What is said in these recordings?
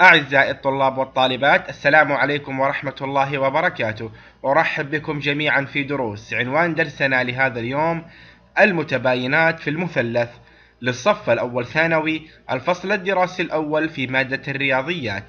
أعزائي الطلاب والطالبات السلام عليكم ورحمة الله وبركاته أرحب بكم جميعا في دروس عنوان درسنا لهذا اليوم المتباينات في المثلث للصف الأول ثانوي الفصل الدراسي الأول في مادة الرياضيات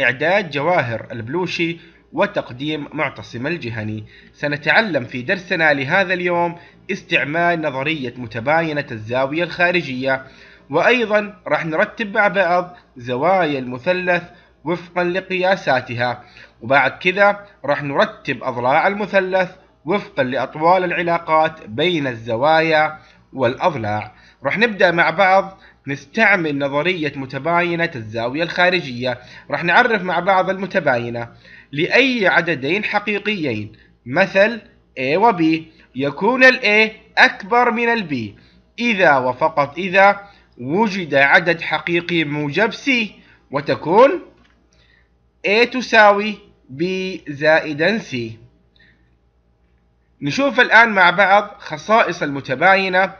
إعداد جواهر البلوشي وتقديم معتصم الجهني سنتعلم في درسنا لهذا اليوم استعمال نظرية متباينة الزاوية الخارجية وأيضا راح نرتب مع بعض زوايا المثلث وفقا لقياساتها وبعد كذا راح نرتب أضلاع المثلث وفقا لأطوال العلاقات بين الزوايا والأضلاع راح نبدأ مع بعض نستعمل نظرية متباينة الزاوية الخارجية راح نعرف مع بعض المتباينة لأي عددين حقيقيين مثل A و B يكون ال A أكبر من ال B إذا وفقط إذا وجد عدد حقيقي موجب C وتكون A تساوي B زائدا C نشوف الآن مع بعض خصائص المتباينة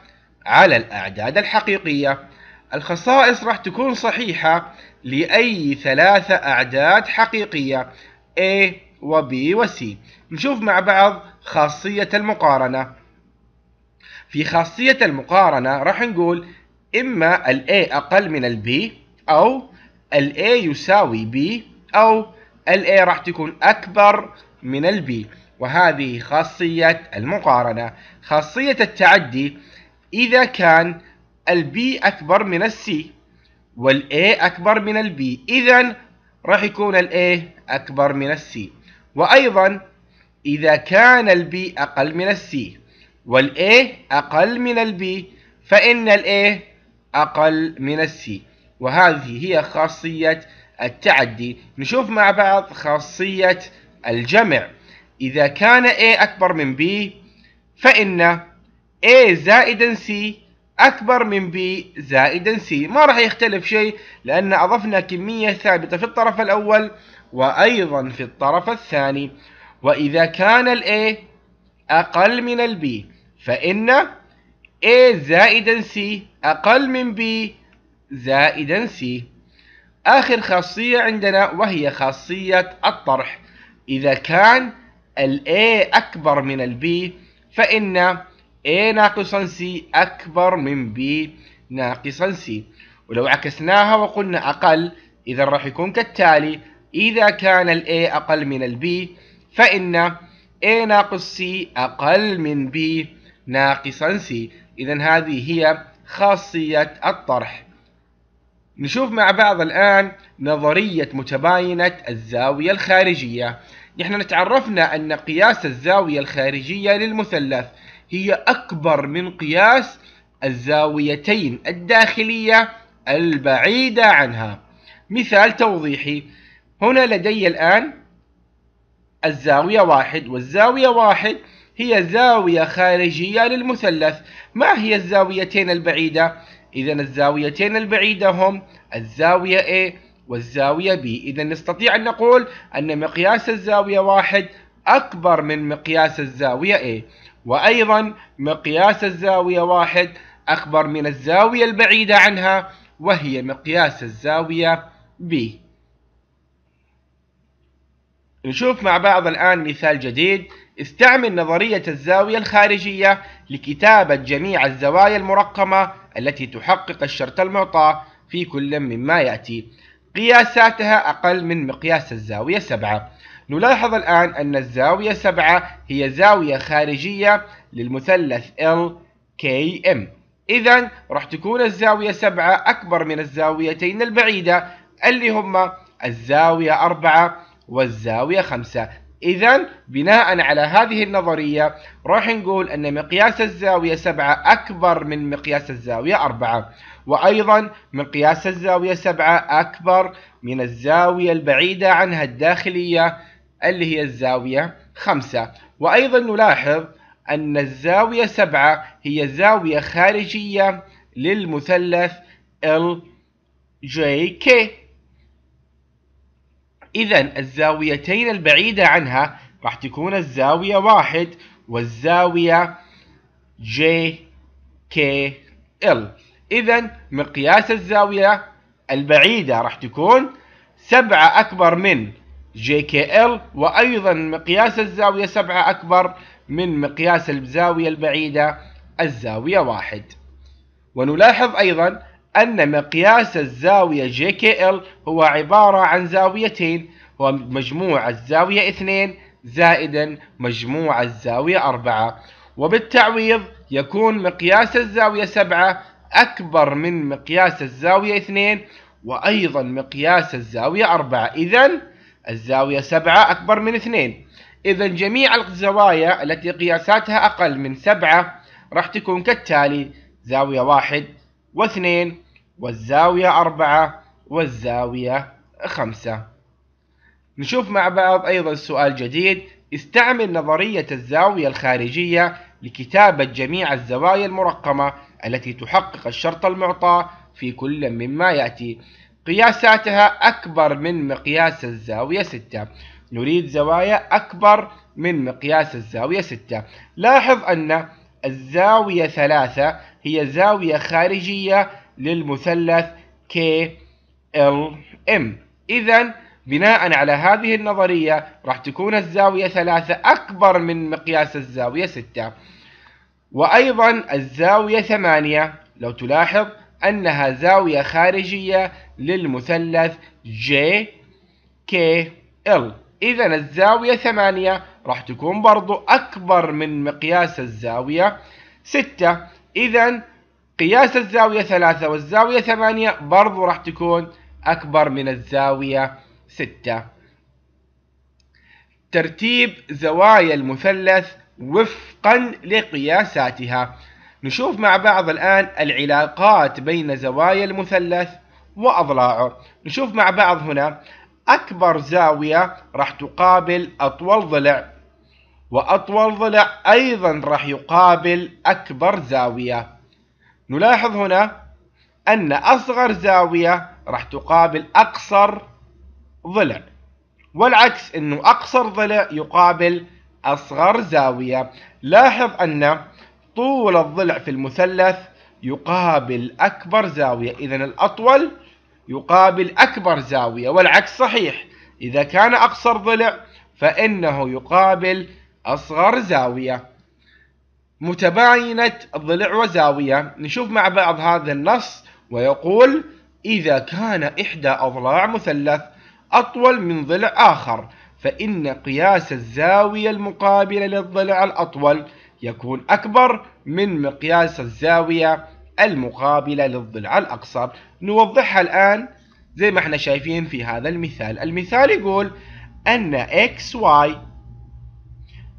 على الأعداد الحقيقية الخصائص راح تكون صحيحة لأي ثلاثة أعداد حقيقية A و B و C نشوف مع بعض خاصية المقارنة في خاصية المقارنة راح نقول إما ال A أقل من ال B أو ال A يساوي B أو ال A راح تكون أكبر من ال B وهذه خاصية المقارنة خاصية التعدي إذا كان ال B أكبر من ال C A أكبر من ال B إذن راح يكون الـ A أكبر من الـ C وأيضا إذا كان الـ B أقل من الـ C والـ A أقل من الـ B فإن الـ A أقل من الـ C وهذه هي خاصية التعدي نشوف مع بعض خاصية الجمع إذا كان A أكبر من B فإن A زائدا C أكبر من بي زائدا سي ما راح يختلف شيء لأن أضفنا كمية ثابتة في الطرف الأول وأيضا في الطرف الثاني وإذا كان الاي A أقل من البي B فإن A زائدا سي أقل من B زائدا سي آخر خاصية عندنا وهي خاصية الطرح إذا كان الاي A أكبر من البي B فإن A ناقصا C أكبر من B ناقصا C ولو عكسناها وقلنا أقل إذا راح يكون كالتالي إذا كان ال A أقل من ال B فإن A ناقص C أقل من B ناقصا C إذا هذه هي خاصية الطرح نشوف مع بعض الآن نظرية متباينة الزاوية الخارجية نحن تعرفنا أن قياس الزاوية الخارجية للمثلث هي أكبر من قياس الزاويتين الداخلية البعيدة عنها مثال توضيحي هنا لدي الآن الزاوية واحد والزاوية واحد هي زاوية خارجية للمثلث ما هي الزاويتين البعيدة؟ إذا الزاويتين البعيدة هم الزاوية A والزاوية B إذا نستطيع أن نقول أن مقياس الزاوية واحد أكبر من مقياس الزاوية A وأيضا مقياس الزاوية واحد أكبر من الزاوية البعيدة عنها وهي مقياس الزاوية B نشوف مع بعض الآن مثال جديد استعمل نظرية الزاوية الخارجية لكتابة جميع الزوايا المرقمة التي تحقق الشرط المعطى في كل مما يأتي قياساتها أقل من مقياس الزاوية 7 نلاحظ الآن أن الزاوية 7 هي زاوية خارجية للمثلث LKM إذا راح تكون الزاوية 7 أكبر من الزاويتين البعيدة اللي هما الزاوية 4 والزاوية 5 إذا بناء على هذه النظرية راح نقول أن مقياس الزاوية 7 أكبر من مقياس الزاوية 4 وأيضا مقياس الزاوية 7 أكبر من الزاوية البعيدة عنها الداخلية اللي هي الزاوية خمسة وأيضا نلاحظ أن الزاوية سبعة هي زاوية خارجية للمثلث LJK إذا الزاويتين البعيدة عنها راح تكون الزاوية واحد والزاوية JKL إذا مقياس الزاوية البعيدة راح تكون سبعة أكبر من جي كي ال وأيضا مقياس الزاوية سبعه أكبر من مقياس الزاوية البعيدة الزاوية واحد ونلاحظ أيضا أن مقياس الزاوية جي كي ال هو عبارة عن زاويتين ومجموع الزاوية اثنين زائدا مجموع الزاوية اربعه وبالتعويض يكون مقياس الزاوية سبعه أكبر من مقياس الزاوية اثنين وأيضا مقياس الزاوية اربعه إذا الزاوية سبعة أكبر من اثنين إذا جميع الزوايا التي قياساتها أقل من سبعة راح تكون كالتالي زاوية واحد واثنين والزاوية أربعة والزاوية خمسة نشوف مع بعض أيضا سؤال جديد استعمل نظرية الزاوية الخارجية لكتابة جميع الزوايا المرقمة التي تحقق الشرط المعطى في كل مما يأتي قياساتها أكبر من مقياس الزاوية 6 نريد زوايا أكبر من مقياس الزاوية 6 لاحظ أن الزاوية 3 هي زاوية خارجية للمثلث KLM إذا بناء على هذه النظرية راح تكون الزاوية 3 أكبر من مقياس الزاوية 6 وأيضا الزاوية 8 لو تلاحظ أنها زاوية خارجية للمثلث J K L إذا الزاوية ثمانية راح تكون برضو أكبر من مقياس الزاوية ستة إذا قياس الزاوية ثلاثة والزاوية ثمانية برضو راح تكون أكبر من الزاوية ستة ترتيب زوايا المثلث وفقا لقياساتها نشوف مع بعض الآن العلاقات بين زوايا المثلث وأضلاعه نشوف مع بعض هنا أكبر زاوية راح تقابل أطول ضلع وأطول ضلع أيضا راح يقابل أكبر زاوية نلاحظ هنا أن أصغر زاوية راح تقابل أقصر ضلع والعكس أنه أقصر ضلع يقابل أصغر زاوية لاحظ أن طول الضلع في المثلث يقابل أكبر زاوية إذا الأطول يقابل أكبر زاوية والعكس صحيح إذا كان أقصر ضلع فإنه يقابل أصغر زاوية متباينة ضلع وزاوية نشوف مع بعض هذا النص ويقول إذا كان إحدى أضلاع مثلث أطول من ضلع آخر فإن قياس الزاوية المقابلة للضلع الأطول يكون أكبر من مقياس الزاوية المقابلة للضلع الأقصر نوضحها الآن زي ما احنا شايفين في هذا المثال المثال يقول أن xy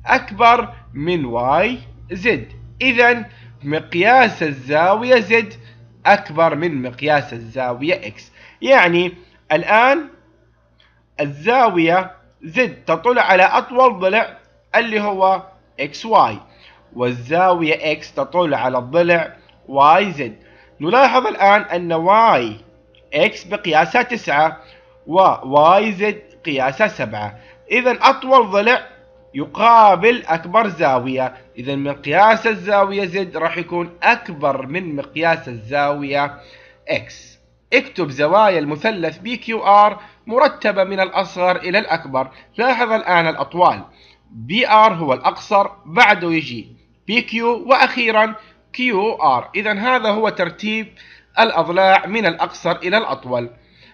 أكبر من yz إذا مقياس الزاوية z أكبر من مقياس الزاوية x يعني الآن الزاوية z تطل على أطول ضلع اللي هو xy والزاوية x تطل على الضلع زد نلاحظ الآن أن واي إكس بقياسها 9 و YZ قياسها 7 إذا أطول ضلع يقابل أكبر زاوية إذا مقياس الزاوية Z راح يكون أكبر من مقياس الزاوية X اكتب زوايا المثلث BQR مرتبة من الأصغر إلى الأكبر لاحظ الآن الأطوال BR هو الأقصر بعده يجي كيو وأخيرا ار إذا هذا هو ترتيب الأضلاع من الأقصر إلى الأطول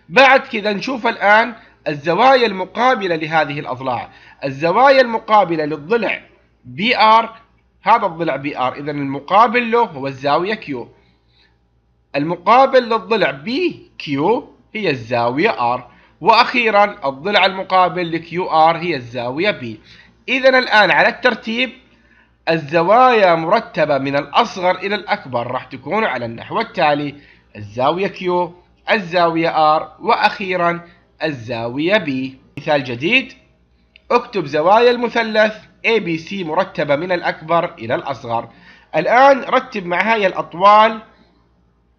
بعد كذا نشوف الآن الزوايا المقابلة لهذه الأضلاع الزوايا المقابلة للضلع BR هذا الضلع BR إذا المقابل له هو الزاوية Q المقابل للضلع BQ هي الزاوية R وأخيرا الضلع المقابل ار هي الزاوية B إذا الآن على الترتيب الزوايا مرتبة من الأصغر إلى الأكبر راح تكون على النحو التالي الزاوية Q الزاوية R وأخيرا الزاوية B مثال جديد اكتب زوايا المثلث ABC مرتبة من الأكبر إلى الأصغر الآن رتب مع هاي الأطوال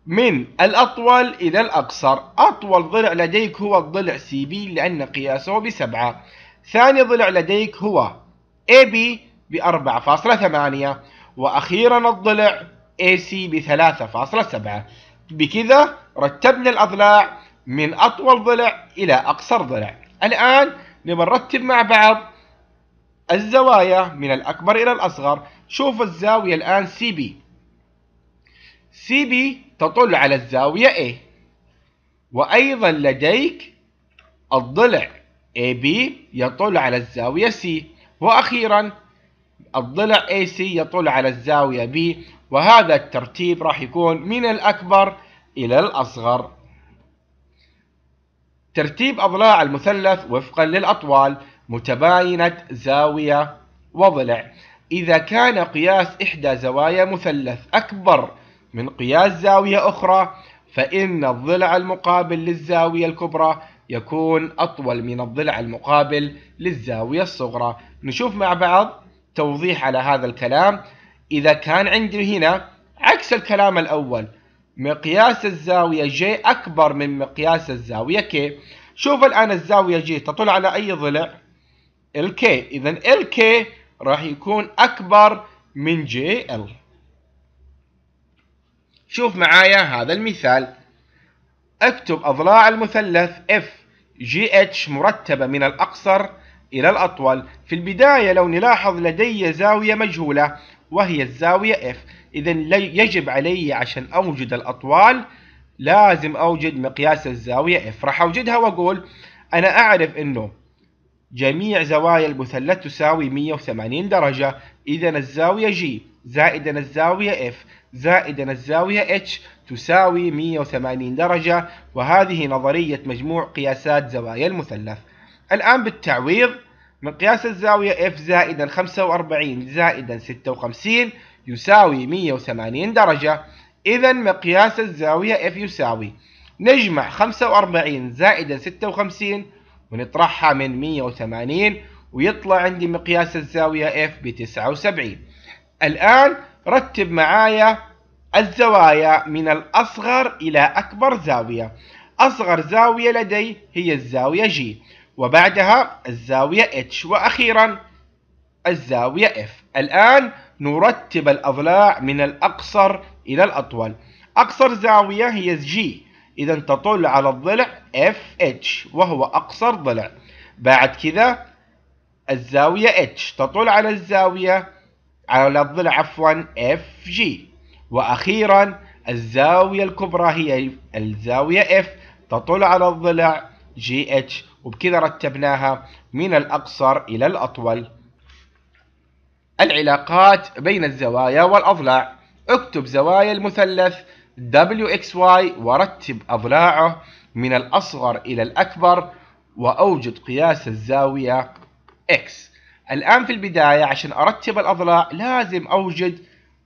من الأطول إلى الأقصر أطول ضلع لديك هو الضلع CB لأن قياسه بسبعة ثاني ضلع لديك هو AB ب 4.8 وأخيرا الضلع AC ب 3.7 بكذا رتبنا الأضلاع من أطول ضلع إلى أقصر ضلع الآن نبغى نرتب مع بعض الزوايا من الأكبر إلى الأصغر شوف الزاوية الآن CB CB تطل على الزاوية A وأيضا لديك الضلع AB يطل على الزاوية C وأخيرا الضلع AC يطل على الزاوية B وهذا الترتيب راح يكون من الأكبر إلى الأصغر ترتيب أضلاع المثلث وفقا للأطوال متباينة زاوية وضلع إذا كان قياس إحدى زوايا مثلث أكبر من قياس زاوية أخرى فإن الضلع المقابل للزاوية الكبرى يكون أطول من الضلع المقابل للزاوية الصغرى نشوف مع بعض توضيح على هذا الكلام إذا كان عندي هنا عكس الكلام الأول مقياس الزاوية جي أكبر من مقياس الزاوية كي شوف الآن الزاوية جي تطل على أي ضلع الكي إذا الكي راح يكون أكبر من جي ال شوف معايا هذا المثال اكتب أضلاع المثلث F اتش مرتبة من الأقصر إلى الأطول في البداية لو نلاحظ لدي زاوية مجهولة وهي الزاوية F إذا يجب علي عشان أوجد الأطوال لازم أوجد مقياس الزاوية F راح أوجدها وأقول أنا أعرف أنه جميع زوايا المثلث تساوي 180 درجة إذا الزاوية G زائدا الزاوية F زائدا الزاوية H تساوي 180 درجة وهذه نظرية مجموع قياسات زوايا المثلث الآن بالتعويض مقياس الزاوية F زائدا 45 زائدا 56 يساوي 180 درجة إذا مقياس الزاوية F يساوي نجمع 45 زائدا 56 ونطرحها من 180 ويطلع عندي مقياس الزاوية F ب 79 الآن رتب معايا الزوايا من الأصغر إلى أكبر زاوية أصغر زاوية لدي هي الزاوية G وبعدها الزاوية H وأخيرا الزاوية F الآن نرتب الأضلاع من الأقصر إلى الأطول أقصر زاوية هي G إذا تطل على الضلع FH وهو أقصر ضلع بعد كذا الزاوية H تطل على الزاوية على الضلع عفوا FG وأخيرا الزاوية الكبرى هي الزاوية F تطل على الضلع جي اتش وبكذا رتبناها من الأقصر إلى الأطول العلاقات بين الزوايا والأضلاع اكتب زوايا المثلث WXY ورتب أضلاعه من الأصغر إلى الأكبر وأوجد قياس الزاوية X الآن في البداية عشان أرتب الأضلاع لازم أوجد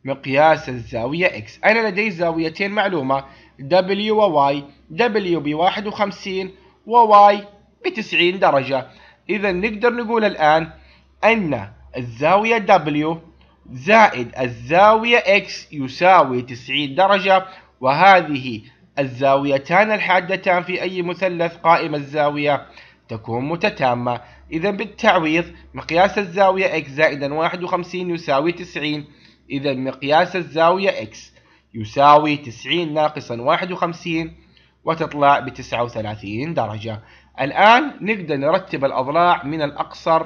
مقياس الزاوية X أنا لدي زاويتين معلومة W و Y W ب 51 وواي بتسعين درجة إذا نقدر نقول الآن أن الزاوية W زائد الزاوية X يساوي 90 درجة وهذه الزاويتان الحادتان في أي مثلث قائم الزاوية تكون متتامة إذا بالتعويض مقياس الزاوية X زائدا 51 يساوي 90 إذا مقياس الزاوية X يساوي 90 ناقصا 51 وتطلع ب 39 درجة الآن نقدر نرتب الأضلاع من الأقصر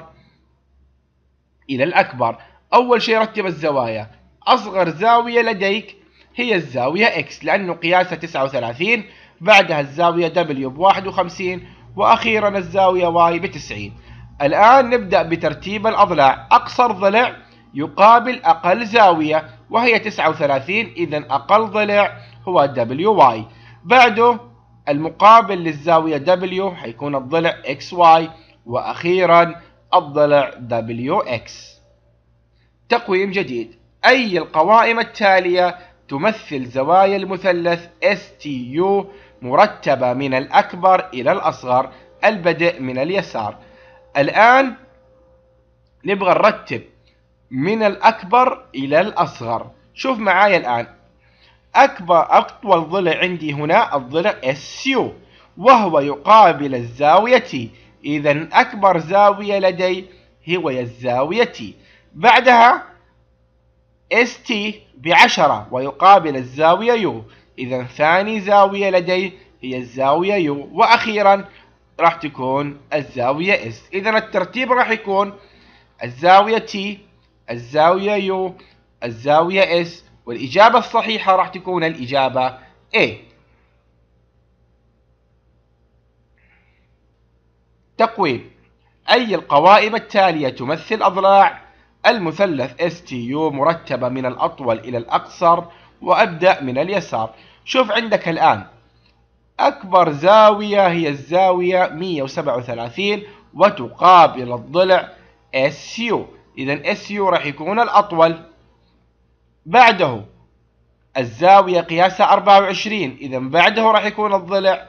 إلى الأكبر أول شيء رتب الزوايا أصغر زاوية لديك هي الزاوية X لأنه قياسها 39 بعدها الزاوية W ب 51 وأخيرا الزاوية Y ب 90 الآن نبدأ بترتيب الأضلاع أقصر ضلع يقابل أقل زاوية وهي 39 إذا أقل ضلع هو WY بعده المقابل للزاوية W حيكون الضلع XY وأخيرا الضلع WX تقويم جديد أي القوائم التالية تمثل زوايا المثلث STU مرتبة من الأكبر إلى الأصغر البدء من اليسار الآن نبغى نرتب من الأكبر إلى الأصغر شوف معايا الآن أكبر أطول ضلع عندي هنا الضلع SU وهو يقابل الزاوية T إذا أكبر زاوية لدي هو الزاوية T بعدها ST بعشرة ويقابل الزاوية U إذا ثاني زاوية لدي هي الزاوية U وأخيرا راح تكون الزاوية S إذا الترتيب راح يكون الزاوية T الزاوية U الزاوية S والإجابة الصحيحة راح تكون الإجابة A تقويم أي القوائم التالية تمثل أضلاع المثلث STU مرتبة من الأطول إلى الأقصر وأبدأ من اليسار شوف عندك الآن أكبر زاوية هي الزاوية 137 وتقابل الضلع SU إذا SU راح يكون الأطول بعده الزاوية قياسها 24 إذا بعده راح يكون الضلع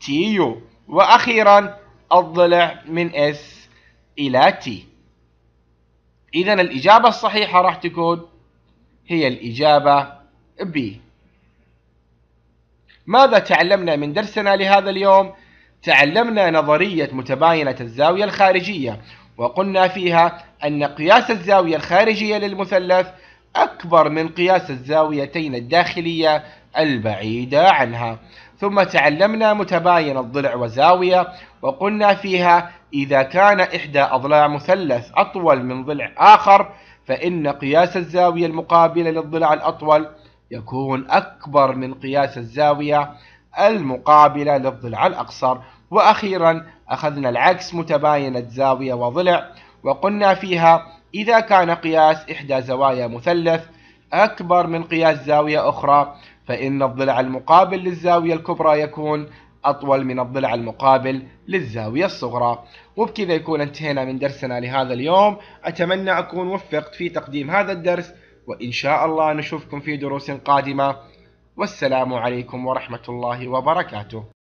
تي يو وأخيرا الضلع من اس إلى تي إذا الإجابة الصحيحة راح تكون هي الإجابة بي ماذا تعلمنا من درسنا لهذا اليوم؟ تعلمنا نظرية متباينة الزاوية الخارجية وقلنا فيها أن قياس الزاوية الخارجية للمثلث أكبر من قياس الزاويتين الداخلية البعيدة عنها ثم تعلمنا متباين الضلع وزاوية وقلنا فيها إذا كان إحدى أضلاع مثلث أطول من ضلع آخر فإن قياس الزاوية المقابلة للضلع الأطول يكون أكبر من قياس الزاوية المقابلة للضلع الأقصر وأخيرا أخذنا العكس متباينة زاوية وضلع وقلنا فيها إذا كان قياس إحدى زوايا مثلث أكبر من قياس زاوية أخرى فإن الضلع المقابل للزاوية الكبرى يكون أطول من الضلع المقابل للزاوية الصغرى وبكذا يكون انتهينا من درسنا لهذا اليوم أتمنى أكون وفقت في تقديم هذا الدرس وإن شاء الله نشوفكم في دروس قادمة والسلام عليكم ورحمة الله وبركاته